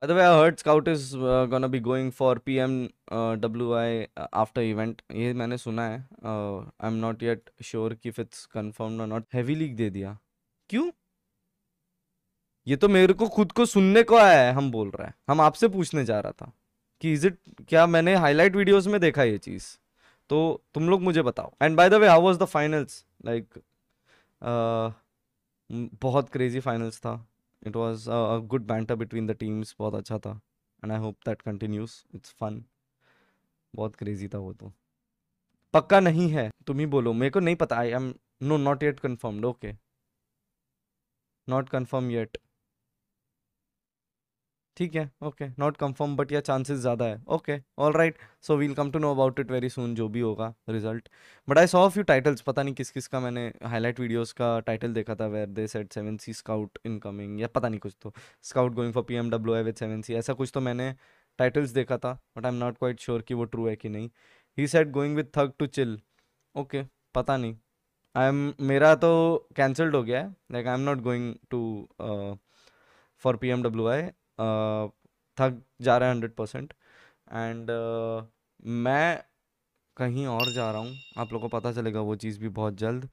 By the way, I heard Scout is uh, gonna be going for PM uh, WI uh, after event. ये मैंने सुना है. Uh, I'm not yet sure कि if it's confirmed or not. Heavy league दे दिया. क्यों? ये तो मेरे को खुद को सुनने को आया है हम बोल रहे हैं हम आपसे पूछने जा रहा था कि इज इट क्या मैंने हाईलाइट वीडियोस में देखा ये चीज़ तो तुम लोग मुझे बताओ and by the way how was the finals like बहुत क्रेजी फाइनल्स था it was a good banter between the teams बहुत अच्छा था and I hope that continues it's fun बहुत क्रेजी था वो तो पक्का नहीं है तुम ही बोलो मेरे को नहीं पता I am no not yet confirmed okay not confirm yet ठीक है okay not confirm but yeah chances ज़्यादा है okay all right so we'll come to know about it very soon जो भी होगा result but I saw you titles पता नहीं किस किस का मैंने हाईलाइट वीडियोस का टाइटल देखा था where they set seven sea scout incoming या पता नहीं कुछ तो scout going for P M W I with seven sea ऐसा कुछ तो मैंने टाइटल्स देखा था but I am not quite sure कि वो ट्रू है कि नहीं he said going with thug to chill okay पता नहीं आई एम मेरा तो कैंसल्ड हो गया है like I am not going to for P M W I थक जा रहा है हंड्रेड परसेंट एंड मैं कहीं और जा रहा हूँ आप लोगों को पता चलेगा वो चीज़ भी बहुत जल्द